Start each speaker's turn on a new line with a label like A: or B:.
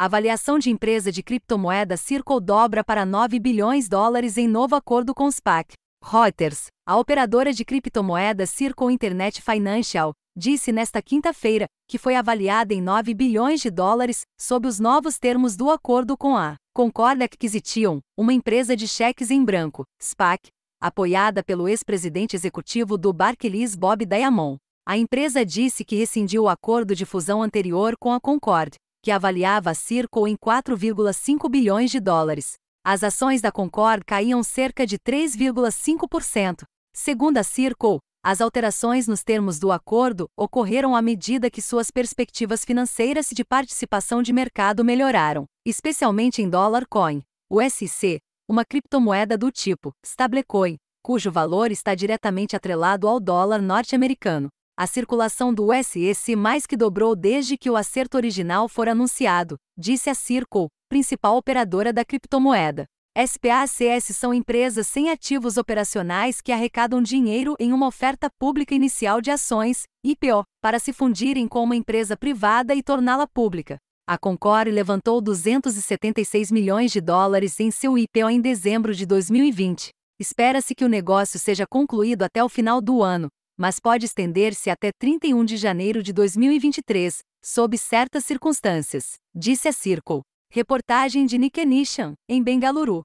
A: A avaliação de empresa de criptomoeda Circle dobra para 9 bilhões de dólares em novo acordo com SPAC. Reuters, a operadora de criptomoeda Circle Internet Financial, disse nesta quinta-feira que foi avaliada em 9 bilhões de dólares sob os novos termos do acordo com a Concord Acquisition, uma empresa de cheques em branco, SPAC, apoiada pelo ex-presidente executivo do Barclays Bob Diamond. A empresa disse que rescindiu o acordo de fusão anterior com a Concord, que avaliava a Circle em 4,5 bilhões de dólares. As ações da Concord caíam cerca de 3,5%. Segundo a Circle, as alterações nos termos do acordo ocorreram à medida que suas perspectivas financeiras de participação de mercado melhoraram, especialmente em Dollar Coin, o SC, uma criptomoeda do tipo stablecoin, cujo valor está diretamente atrelado ao dólar norte-americano a circulação do SEC mais que dobrou desde que o acerto original for anunciado, disse a Circle, principal operadora da criptomoeda. SPACs são empresas sem ativos operacionais que arrecadam dinheiro em uma oferta pública inicial de ações, IPO, para se fundirem com uma empresa privada e torná-la pública. A Concore levantou 276 milhões de dólares em seu IPO em dezembro de 2020. Espera-se que o negócio seja concluído até o final do ano, mas pode estender-se até 31 de janeiro de 2023, sob certas circunstâncias, disse a Circle. Reportagem de Nishan, em Bengaluru.